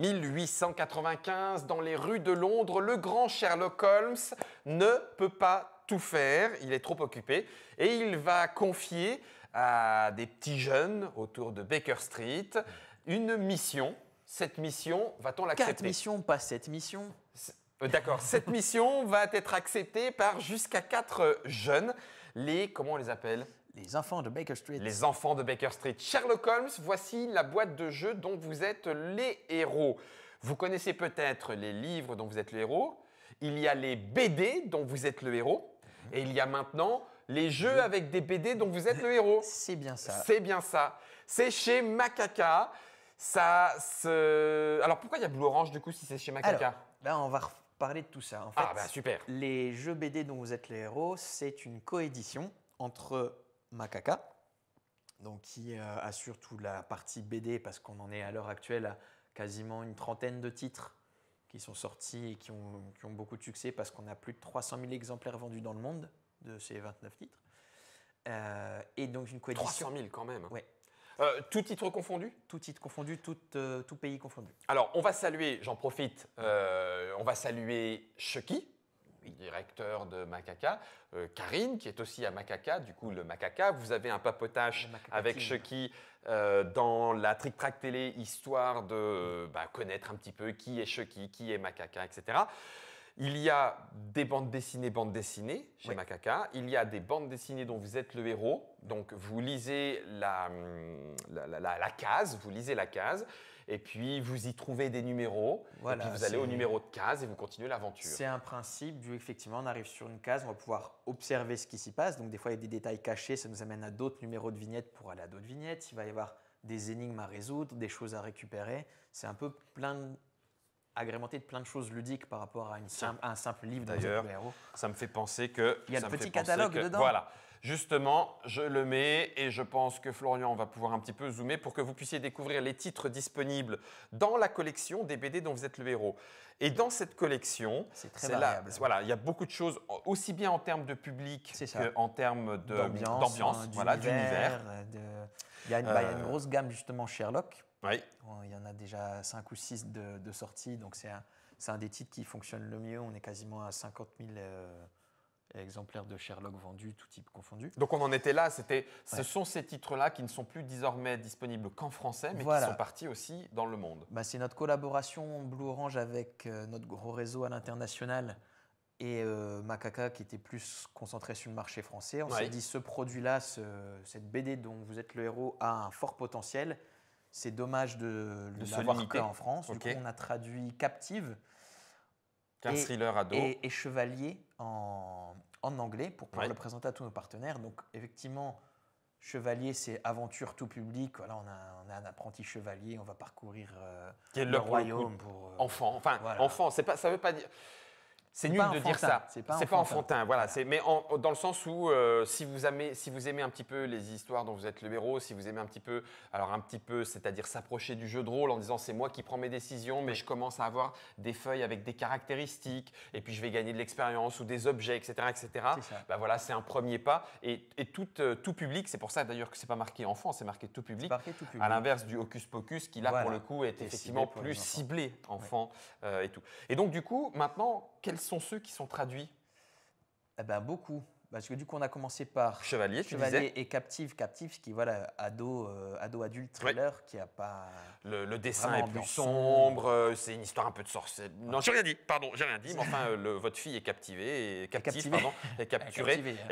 1895, dans les rues de Londres, le grand Sherlock Holmes ne peut pas tout faire, il est trop occupé, et il va confier à des petits jeunes autour de Baker Street une mission. Cette mission, va-t-on l'accepter Quatre missions, pas cette mission. Euh, d'accord, cette mission va être acceptée par jusqu'à quatre jeunes. Les, comment on les appelle les enfants de Baker Street. Les enfants de Baker Street. Sherlock Holmes, voici la boîte de jeu dont vous êtes les héros. Vous connaissez peut-être les livres dont vous êtes le héros. Il y a les BD dont vous êtes le héros. Et il y a maintenant les jeux avec des BD dont vous êtes le héros. C'est bien ça. C'est bien ça. C'est chez Macaca. Ça Alors pourquoi il y a Blue Orange du coup si c'est chez Macaca Là on va reparler de tout ça. ah bah, super. Les jeux BD dont vous êtes les héros, c'est une coédition entre Macaca, donc qui euh, assure toute la partie BD, parce qu'on en est à l'heure actuelle à quasiment une trentaine de titres qui sont sortis et qui ont, beaucoup de succès, parce qu'on a plus de 300 000 exemplaires vendus dans le monde de ces 29 titres. Euh, et donc une coédition. 300 000 quand même. Ouais. Euh, tout titre confondu Tout titre confondu, tout, tout, pays confondu. Alors, on va saluer, j'en profite, on va saluer Chucky, directeur de Macaca, euh, Karine, qui est aussi à Macaca, du coup le Macaca. Vous avez un papotage avec Chucky euh, dans la Trick Track Télé, histoire de bah, connaître un petit peu qui est Chucky, qui est Macaca, etc. Il y a des bandes dessinées, bandes dessinées chez Macaca. Il y a des bandes dessinées dont vous êtes le héros. Donc vous lisez la, hum, case, vous lisez la case. Et puis vous y trouvez des numéros. et puis vous allez au numéro de case et vous continuez l'aventure. C'est un principe du effectivement, on arrive sur une case, on va pouvoir observer ce qui s'y passe. Donc des fois, il y a des détails cachés, ça nous amène à d'autres numéros de vignettes pour aller à d'autres vignettes. Il va y avoir des énigmes à résoudre, des choses à récupérer. C'est un peu plein de agrémenté de plein de choses ludiques par rapport à, un simple livre d'ailleurs. Ça me fait penser que il y a un petit catalogue dedans. Voilà, justement, je le mets et je pense que Florian va pouvoir un petit peu zoomer pour que vous puissiez découvrir les titres disponibles dans la collection des BD dont vous êtes le héros. Et dans cette collection, c'est voilà, il y a beaucoup de choses aussi bien en termes de public qu'en termes d'ambiance, hein, d'univers. Euh, il une, y a une bah, euh, grosse gamme justement Sherlock il y en a déjà 5 ou 6 de, de sortie, donc c'est un, un, des titres qui fonctionne le mieux. On est quasiment à 50 000 euh, exemplaires de Sherlock vendus, tout type confondu. Donc on en était là, c'était, ce sont ces titres-là qui ne sont plus désormais disponibles qu'en français, mais qui sont partis aussi dans le monde. Bah, c'est notre collaboration Blue Orange avec euh, notre gros réseau à l'international et euh, Macaca qui était plus concentré sur le marché français. On s'est dit ce produit-là, cette BD dont vous êtes le héros a un fort potentiel. C'est dommage de, le l'avoir que en France. Du coup, on a traduit Captive. et, thriller ado. Et, Chevalier en, anglais pour pouvoir le présenter à tous nos partenaires. Donc, effectivement, Chevalier, c'est aventure tout public. Voilà, on a, un apprenti chevalier, on va parcourir euh, le royaume pour, enfants. Euh, enfant. Enfin, c'est pas, ça veut pas dire. C'est nul de dire ça. C'est pas, pas, enfantin. Voilà. mais dans le sens où euh, si vous aimez, si vous aimez un petit peu les histoires dont vous êtes le héros, si vous aimez un petit peu, alors un petit peu, c'est-à-dire s'approcher du jeu de rôle en disant c'est moi qui prends mes décisions, mais je commence à avoir des feuilles avec des caractéristiques, et puis je vais gagner de l'expérience ou des objets, etc., etc. Bah voilà, c'est un premier pas, et, tout, euh, tout public. C'est pour ça d'ailleurs que c'est pas marqué enfant, c'est marqué tout public. Marqué tout public. À l'inverse du Hocus Pocus, qui là pour le coup est effectivement plus ciblé enfant euh, et tout. Et donc du coup, maintenant quels sont ceux qui sont traduits eh ben, Beaucoup. Parce que du coup, on a commencé par Chevalier, et Captive, Captive, qui voilà, ado, euh, ado adulte trailer qui a pas. Le, dessin est plus sombre, euh, c'est une histoire un peu de sorcellerie. Non, j'ai rien dit, pardon, j'ai rien dit, mais enfin, euh, le, votre fille est captivée, et est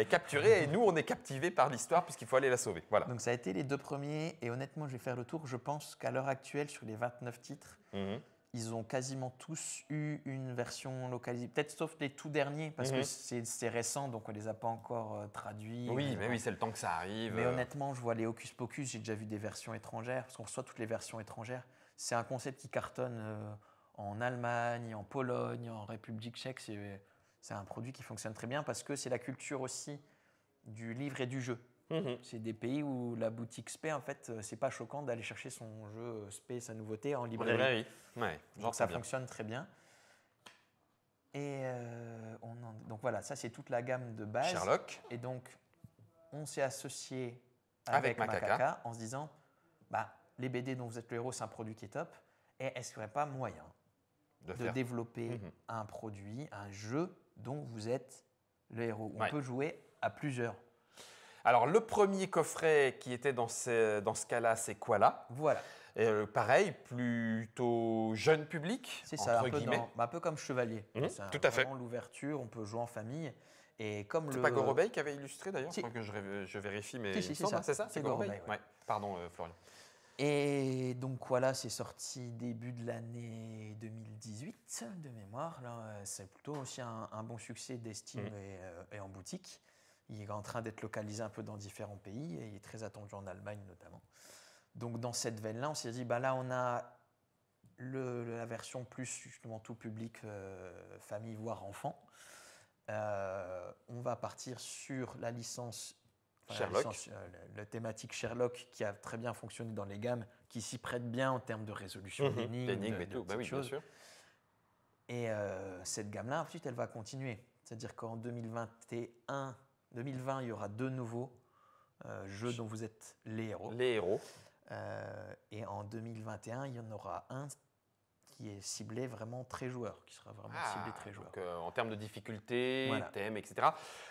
capturée, et nous, on est captivés par l'histoire puisqu'il faut aller la sauver. Voilà. Donc, ça a été les deux premiers, et honnêtement, je vais faire le tour. Je pense qu'à l'heure actuelle, sur les 29 titres, mhm ils ont quasiment tous eu une version localisée. Peut-être sauf les tout derniers, parce que mhm. c'est récent, donc on ne les a pas encore euh, traduits. Oui, euh, mais, oui, c'est le temps que ça arrive. Mais euh. honnêtement, je vois les Hocus Pocus, j'ai déjà vu des versions étrangères, parce qu'on reçoit toutes les versions étrangères. C'est un concept qui cartonne en Allemagne, en Pologne, en République tchèque. C'est un produit qui fonctionne très bien, parce que c'est la culture aussi du livre et du jeu. Mhm. C'est des pays où la boutique spé, en fait, euh, c'est pas choquant d'aller chercher son jeu euh, spé, sa nouveauté en librairie. Oui. Ouais, ça fonctionne très bien. Et euh, donc voilà, ça c'est toute la gamme de base. Sherlock. Et donc on s'est associé avec, en se disant, bah les BD dont vous êtes le héros, c'est un produit qui est top. Et est-ce qu'il n'y aurait pas moyen de, développer mhm. un produit, un jeu dont vous êtes le héros. On peut jouer à plusieurs. Alors, le premier coffret qui était dans ce, cas-là, c'est Koala. Voilà. Euh, pareil, plutôt jeune public. C'est ça, un peu, comme Chevalier. Mmh, tout à fait. L'ouverture, on peut jouer en famille. Et comme le... pas Gorobei qui avait illustré d'ailleurs, que je, vérifie, mais c'est ça. C'est ça, c'est Pardon, euh, Florian. Et donc voilà, c'est sorti début de l'année 2018 de mémoire. Euh, c'est plutôt aussi un, bon succès d'estime mmh. et, en boutique. Il est en train d'être localisé un peu dans différents pays et il est très attendu en Allemagne notamment. Donc dans cette veine-là, on s'est dit, bah là on a la version plus justement tout public, euh, famille, voire enfant. Euh, on va partir sur la licence, Sherlock. La euh, le, thématique Sherlock qui a très bien fonctionné dans les gammes, qui s'y prête bien en termes de résolution mhm. d'énigmes, et tout. Bah oui, bien sûr. Et cette gamme-là, ensuite, elle va continuer. C'est-à-dire qu'en 2021, 2020, il y aura deux nouveaux euh, jeux dont vous êtes les héros. Les héros. Euh, et en 2021, il y en aura un qui est ciblé vraiment très joueur, qui sera vraiment ah, ciblé très joueur. Euh, en termes de difficulté, thèmes, thème, etc.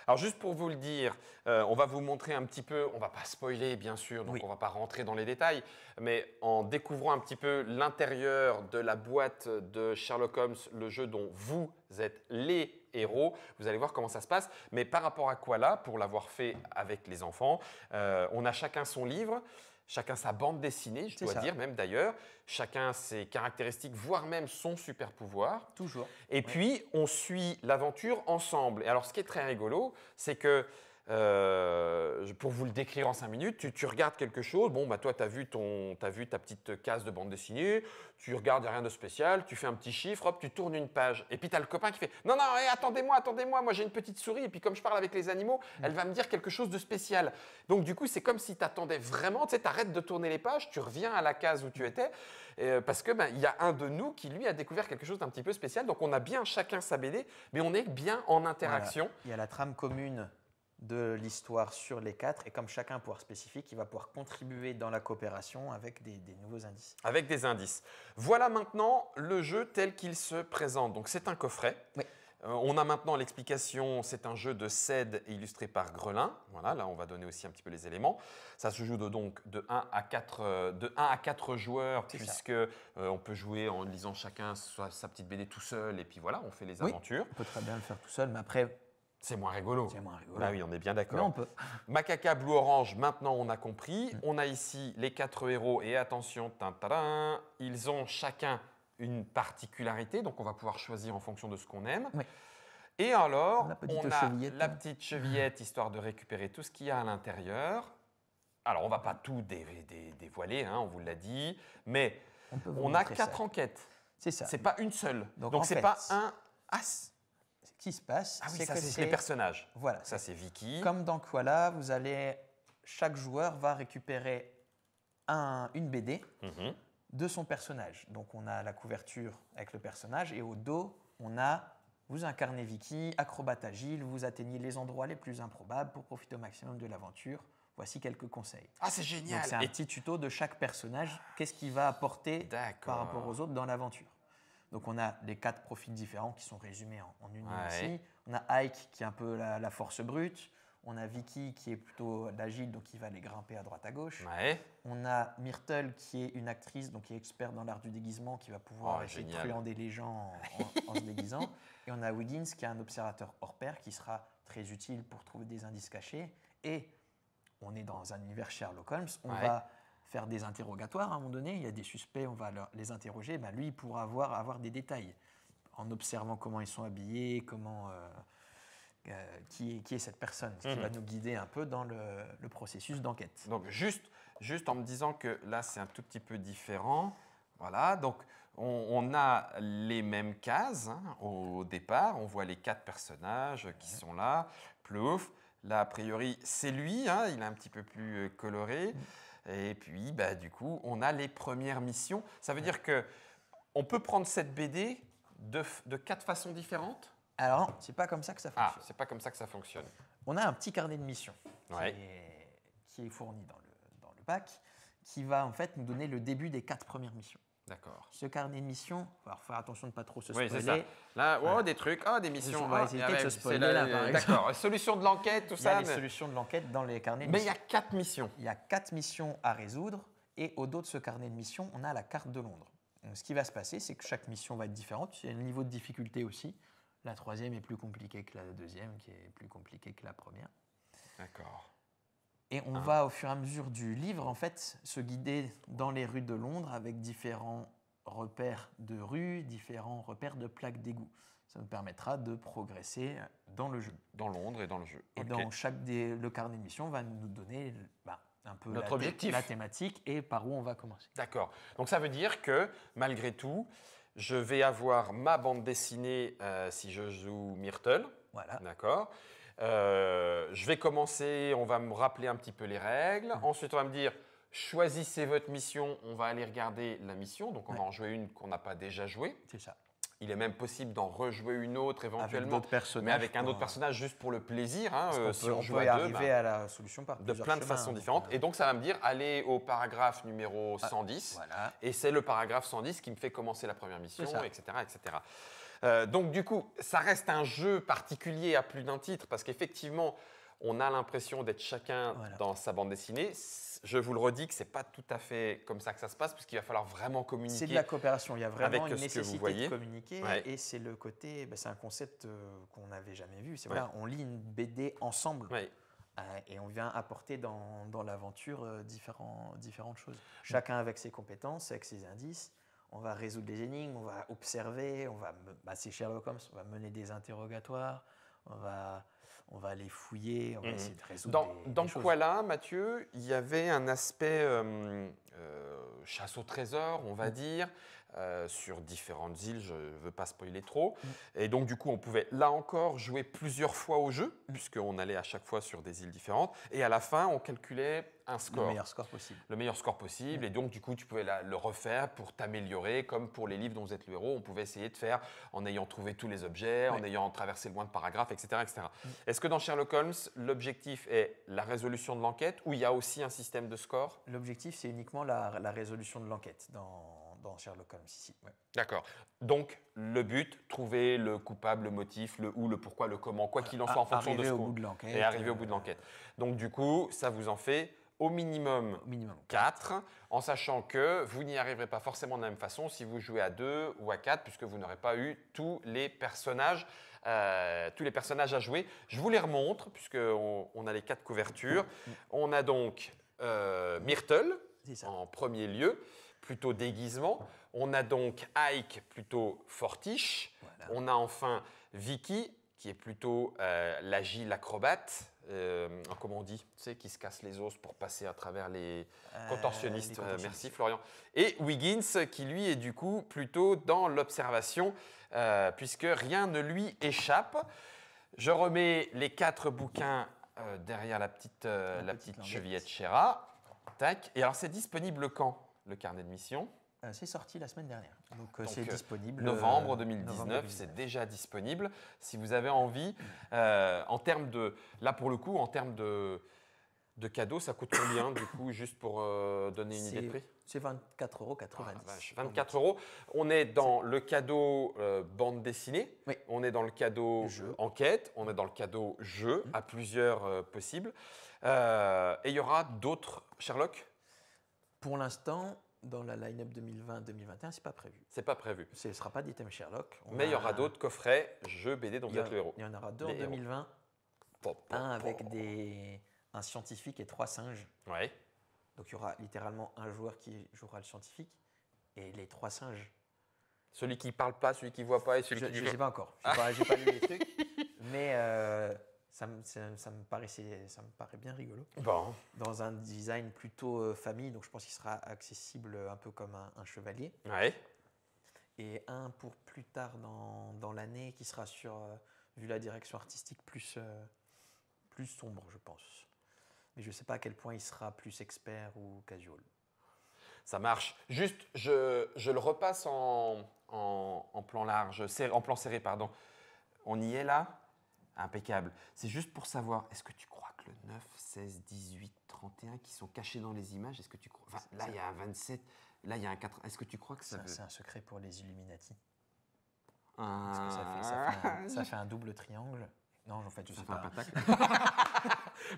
Alors juste pour vous le dire, on va vous montrer un petit peu, on va pas spoiler bien sûr, donc on on va pas rentrer dans les détails, mais en découvrant un petit peu l'intérieur de la boîte de Sherlock Holmes, le jeu dont vous êtes les héros. Vous allez voir comment ça se passe. Mais par rapport à quoi là pour l'avoir fait avec les enfants, euh, on a chacun son livre chacun sa bande dessinée, je dois dire même d'ailleurs, chacun ses caractéristiques, voire même son super pouvoir. Toujours. Et puis on suit l'aventure ensemble. Et alors ce qui est très rigolo, c'est que euh, pour vous le décrire en 5 minutes, tu, regardes quelque chose, bon, bah toi, tu as, vu as vu ta petite case de bande dessinée, tu regardes, rien de spécial, tu fais un petit chiffre, hop, tu tournes une page. Et puis, tu as le copain qui fait Non, non, eh, attendez-moi, attendez-moi, moi, j'ai une petite souris, et puis comme je parle avec les animaux, mm. elle va me dire quelque chose de spécial. Donc, du coup, c'est comme si tu attendais vraiment, tu sais, arrêtes de tourner les pages, tu reviens à la case où tu mm. étais, euh, parce que ben, il y a un de nous qui, lui, a découvert quelque chose d'un petit peu spécial. Donc, on a bien chacun sa BD, mais on est bien en interaction. Il y a la trame commune de l'histoire sur les quatre, et comme chacun a un pouvoir spécifique, il va pouvoir contribuer dans la coopération avec des, nouveaux indices. Avec des indices. Voilà maintenant le jeu tel qu'il se présente. Donc c'est un coffret. Euh, on a maintenant l'explication, c'est un jeu de CED illustré par Grelin. Voilà, là on va donner aussi un petit peu les éléments. Ça se joue de, donc de 1 à 4, euh, de 1 à 4 joueurs, puisque euh, on peut jouer en lisant chacun sa, petite BD tout seul, et puis voilà, on fait les aventures. on peut très bien le faire tout seul, mais après, c'est moins rigolo. C'est moins rigolo. Bah oui, on est bien d'accord. on peut. Macaca Blue Orange, maintenant on a compris. On a ici les quatre héros et attention, ils ont chacun une particularité, donc on va pouvoir choisir en fonction de ce qu'on aime. Et alors, on a la hein. petite chevillette, histoire de récupérer tout ce qu'il y a à l'intérieur. Alors, on va pas tout dévoiler, hein, on vous l'a dit, mais on, a quatre enquêtes. C'est ça. C'est pas une seule. Donc, ce n'est c'est pas un as se passe, ah c'est les personnages. Voilà. Ça, c'est Vicky. Comme dans Koala, vous allez, chaque joueur va récupérer une BD mhm. de son personnage. Donc, on a la couverture avec le personnage et au dos, on a vous incarnez Vicky, acrobate agile, vous atteignez les endroits les plus improbables pour profiter au maximum de l'aventure. Voici quelques conseils. Ah, c'est génial! C'est un petit tuto de chaque personnage. Qu'est-ce qu'il va apporter par rapport aux autres dans l'aventure? Donc on a les quatre profils différents qui sont résumés en, une ah ici. On a Ike qui est un peu la, force brute. On a Vicky qui est plutôt l'agile, donc qui va les grimper à droite à gauche. On a Myrtle qui est une actrice, donc qui est experte dans l'art du déguisement, qui va pouvoir oh, essayer de truander les gens en, se déguisant. Et on a Wiggins qui est un observateur hors pair qui sera très utile pour trouver des indices cachés. Et on est dans un univers Sherlock Holmes. On va faire des interrogatoires à un moment donné. Il y a des suspects, on va les interroger. Ben, lui, il pourra avoir, avoir des détails en observant comment ils sont habillés, comment, euh, euh, qui, est, cette personne, ce qui mhm. va nous guider un peu dans le, processus d'enquête. Donc juste, juste en me disant que là, c'est un tout petit peu différent. Voilà, donc on, a les mêmes cases hein, au départ. On voit les quatre personnages qui sont là. Plouf, là, a priori, c'est lui. Hein, il est un petit peu plus euh, coloré. Mm. Et puis, bah, du coup, on a les premières missions. Ça veut dire que on peut prendre cette BD de, quatre façons différentes Alors, c'est pas comme ça que ça ah, fonctionne. c'est pas comme ça que ça fonctionne. On a un petit carnet de missions qui, est, fourni dans le, dans le pack, qui va en fait nous donner le début des quatre premières missions. D'accord. Ce carnet de mission, il faut faire attention de ne pas trop se spoiler. Oui, ça. Là, des trucs, ah, des missions. On va essayer de se spoiler là, D'accord, solution de l'enquête, tout ça. Il y a solutions de l'enquête dans les carnets de mission. Mais il y a quatre missions. Il y a quatre missions à résoudre, et au dos de ce carnet de mission, on a la carte de Londres. Euh, ce qui va se passer, c'est que chaque mission va être différente. Il y a un niveau de difficulté aussi. La troisième est plus compliquée que la deuxième, qui est plus compliquée que la première. D'accord. Et on ah. va au fur et à mesure du livre, en fait, se guider dans les rues de Londres avec différents repères de rues, différents repères de plaques d'égout. Ça nous permettra de progresser dans le jeu. Dans Londres et dans le jeu. Et dans chaque des, le carnet de mission va nous donner bah, un peu notre la, objectif, la thématique et par où on va commencer. D'accord. Donc ça veut dire que malgré tout, je vais avoir ma bande dessinée euh, si je joue Myrtle. Voilà. D'accord. Euh, je vais commencer, on va me rappeler un petit peu les règles. Mm. Ensuite, on va me dire, choisissez votre mission, on va aller regarder la mission. Donc, on va en jouer une qu'on n'a pas déjà jouée. C'est ça. Il est même possible d'en rejouer une autre éventuellement, avec mais avec un autre personnage juste pour le plaisir. Hein, euh, peut, si on, à arriver bah, à la solution par de plein de façons différentes. Euh, et donc ça va me dire allez au paragraphe numéro 110. Ah, voilà. Et c'est le paragraphe 110 qui me fait commencer la première mission, etc., etc. Euh, donc du coup, ça reste un jeu particulier à plus d'un titre parce qu'effectivement, on a l'impression d'être chacun dans sa bande dessinée. Je vous le redis que ce c'est pas tout à fait comme ça que ça se passe, puisqu'il va falloir vraiment communiquer. C'est de la coopération. Il y a vraiment une nécessité de communiquer, et c'est le côté, bah, c'est un concept euh, qu'on n'avait jamais vu. C'est on lit une BD ensemble. Euh, et on vient apporter dans, l'aventure différentes choses. Mm. Chacun avec ses compétences, avec ses indices on va résoudre des énigmes, on va observer, on va, bah, c'est Sherlock Holmes, on va mener des interrogatoires, on va, on va les fouiller, on va mhm. essayer de résoudre dans, des, Dans quoi là, Mathieu, il y avait un aspect euh, euh, chasse au trésor, on va mhm. dire, euh, sur différentes îles, je ne veux pas spoiler trop. Mm. Et donc du coup, on pouvait là encore jouer plusieurs fois au jeu, mm. puisqu'on allait à chaque fois sur des îles différentes. Et à la fin, on calculait un score. Le meilleur score possible. Le meilleur score possible. Mm. Et donc, du coup, tu pouvais le refaire pour t'améliorer. Comme pour les livres dont vous êtes le héros, on pouvait essayer de faire en ayant trouvé tous les objets, en ayant traversé le moins de paragraphes, etc. etc. Est-ce que dans Sherlock Holmes, l'objectif est la résolution de l'enquête ou il y a aussi un système de score L'objectif, c'est uniquement la, la, résolution de l'enquête dans, dans Sherlock Holmes ici. D'accord. Donc, le but, trouver le coupable, le motif, le où, le pourquoi, le comment, quoi qu'il en soit, en fonction de ce au bout de l'enquête. Et arriver au bout de euh, l'enquête. Donc, du coup, ça vous en fait au minimum, au 4, en sachant que vous n'y arriverez pas forcément de la même façon si vous jouez à 2 ou à 4, puisque vous n'aurez pas eu tous les personnages, euh, tous les personnages à jouer. Je vous les remontre, puisqu'on on a les quatre couvertures. Mm. On a donc euh, Myrtle en premier lieu plutôt déguisement. On a donc Ike, plutôt fortiche. On a enfin Vicky, qui est plutôt euh, l'agile acrobate. Euh, comment on dit Tu sais, qui se casse les os pour passer à travers les euh, contorsionnistes. Euh, merci Florian. Et Wiggins, qui lui est du coup plutôt dans l'observation, puisque rien ne lui échappe. Je remets les quatre bouquins derrière la petite, la, petite, chevillette Chéra. Tac. Et alors, c'est disponible quand le carnet de mission. Euh, c'est sorti la semaine dernière, donc, euh, c'est euh, disponible. Novembre 2019, c'est déjà disponible. Si vous avez envie, en termes de, là pour le coup, en termes de, de cadeaux, ça coûte combien du coup, juste pour donner une idée de prix C'est 24,90 euros. 24 ah, euros. On est dans le cadeau bande dessinée, oui. on est dans le cadeau enquête, on est dans le cadeau jeu, mm. à plusieurs possibles. et il y aura d'autres Sherlock pour l'instant, dans la line-up 2020-2021, c'est pas prévu. C'est pas prévu. Ce ne sera pas d'item Sherlock. Mais il y aura d'autres coffrets, jeux, BD dont vous le héros. Il y en aura deux en 2020. un avec des... un scientifique et trois singes. Ouais. Donc il y aura littéralement un joueur qui jouera le scientifique et les trois singes. Celui qui parle pas, celui qui voit pas et celui je, qui. Je ne sais pas encore. Je n'ai ah. pas, lu les trucs. Mais euh, ça me, ça, me, paraissait, ça me paraît bien rigolo. Dans un design plutôt euh, famille, donc je pense qu'il sera accessible un peu comme un, un chevalier. Et un pour plus tard dans, dans l'année qui sera sur, euh, vu la direction artistique, plus, euh, plus sombre, je pense. Mais je ne sais pas à quel point il sera plus expert ou casual. Ça marche. Juste, je, je le repasse en, en, en, plan large, en plan serré, pardon. On y est là Impeccable. C'est juste pour savoir, est-ce que tu crois que le 9, 16, 18, 31 qui sont cachés dans les images, est-ce que tu crois. là, il y a un 27, là, il y a un 4. Est-ce que tu crois que ça. C'est un secret pour les Illuminati. Ah... ce que ça fait, ça ah. un, ça fait un double triangle. Non, en fait, je ne sais pas.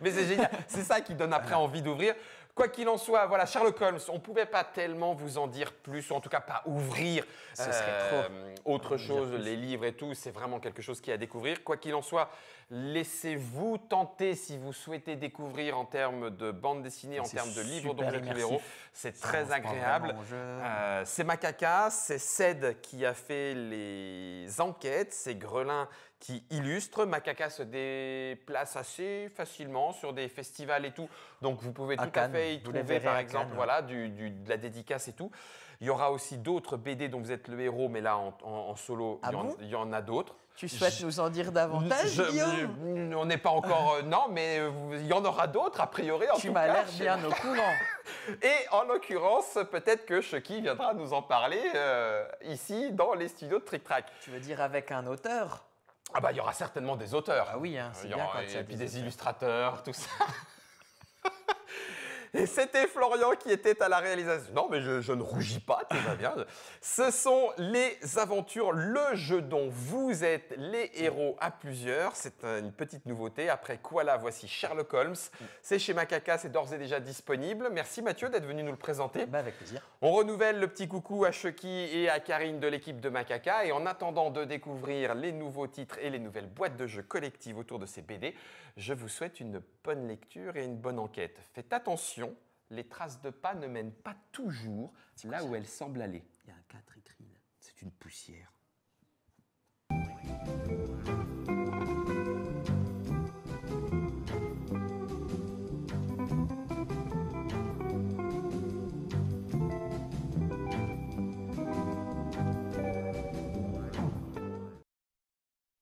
Mais c'est génial. C'est ça qui donne après envie d'ouvrir. Quoi qu'il en soit, voilà, Sherlock Holmes, on ne pouvait pas tellement vous en dire plus, ou en tout cas pas ouvrir Ce serait trop. Euh, autre chose, les livres et tout, c'est vraiment quelque chose qui est à découvrir. Quoi qu'il en soit, laissez-vous tenter si vous souhaitez découvrir en termes de bande dessinée, ah, en termes de livres dont numéro, C'est très agréable. Euh, c'est Macaca, c'est Ced qui a fait les enquêtes, c'est Grelin qui illustre. Macaca se déplace assez facilement sur des festivals et tout donc vous pouvez tout à fait y trouver, par exemple, voilà, du, de la dédicace et tout. Il y aura aussi d'autres BD dont vous êtes le héros, mais là en, solo, ah il, y en, a d'autres. Tu souhaites nous en dire davantage, Guillaume On n'est pas encore. Euh, non, mais euh, il y en aura d'autres, a priori. En tu m'as l'air bien au courant. Et en l'occurrence, peut-être que Chucky viendra nous en parler euh, ici dans les studios de Trick Track. Tu veux dire avec un auteur ah bah il y aura certainement des auteurs. Ah oui, hein, c'est bien quand des illustrateurs, tout ça. Et c'était Florian qui était à la réalisation. Non, mais je, ne rougis pas, tout va bien. Ce sont les aventures, le jeu dont vous êtes les héros à plusieurs. C'est une petite nouveauté. Après quoi là, voici Sherlock Holmes. C'est chez Macaca, c'est d'ores et déjà disponible. Merci Mathieu d'être venu nous le présenter. Bah, avec plaisir. On renouvelle le petit coucou à Chucky et à Karine de l'équipe de Macaca. Et en attendant de découvrir les nouveaux titres et les nouvelles boîtes de jeux collectives autour de ces BD, je vous souhaite une bonne lecture et une bonne enquête. Faites attention les traces de pas ne mènent pas toujours là où elles semblent aller. Il y a un 4 écrit C'est une poussière.